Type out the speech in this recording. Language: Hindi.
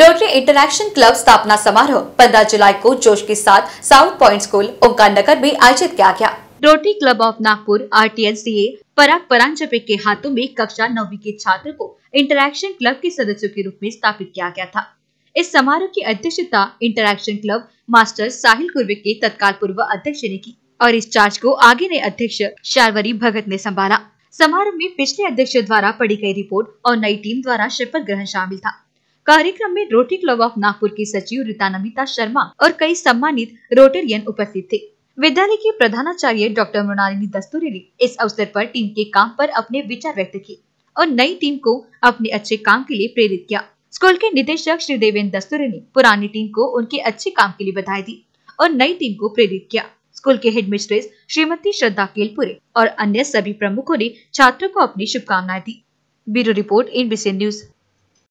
रोटरी इंटरनेशनल क्लब स्थापना समारोह 15 जुलाई को जोश के साथ South Point school Omkar Nagar में आयोजित किया गया Rotary club of Nagpur R T S D A Parag Paranjpe के हाथों में कक्षा नौवीं के छात्र को इंटरक्शन क्लब के सदस्यों के रूप में स्थापित किया गया था इस समारोह की अध्यक्षता interaction club master Sahil Kurve के तत्काल पूर्व अध्यक्ष ने की और इस चार्ज को आगे ने अध्यक्ष शारवरी भगत ने संभाला समारोह में पिछले अध्यक्ष द्वारा पढ़ी गई रिपोर्ट और नई टीम द्वारा शपथ ग्रहण शामिल था कार्यक्रम में रोटरी क्लब ऑफ नागपुर की सचिव रीता नमिता शर्मा और कई सम्मानित रोटेरियन उपस्थित थे विद्यालय के प्रधानाचार्य डॉक्टर मृणालिनी दस्तूरी ने इस अवसर पर टीम के काम पर अपने विचार व्यक्त किए और नई टीम को अपने अच्छे काम के लिए प्रेरित किया स्कूल के निदेशक श्री देवेंद्र दस्तूरी ने पुरानी टीम को उनके अच्छे काम के लिए बधाई दी और नई टीम को प्रेरित किया स्कूल के हेड मिस्ट्रेस श्रीमती श्रद्धा केलपुरे और अन्य सभी प्रमुखों ने छात्रों को अपनी शुभकामनाएं दी ब्यूरो रिपोर्ट एनबीसी न्यूज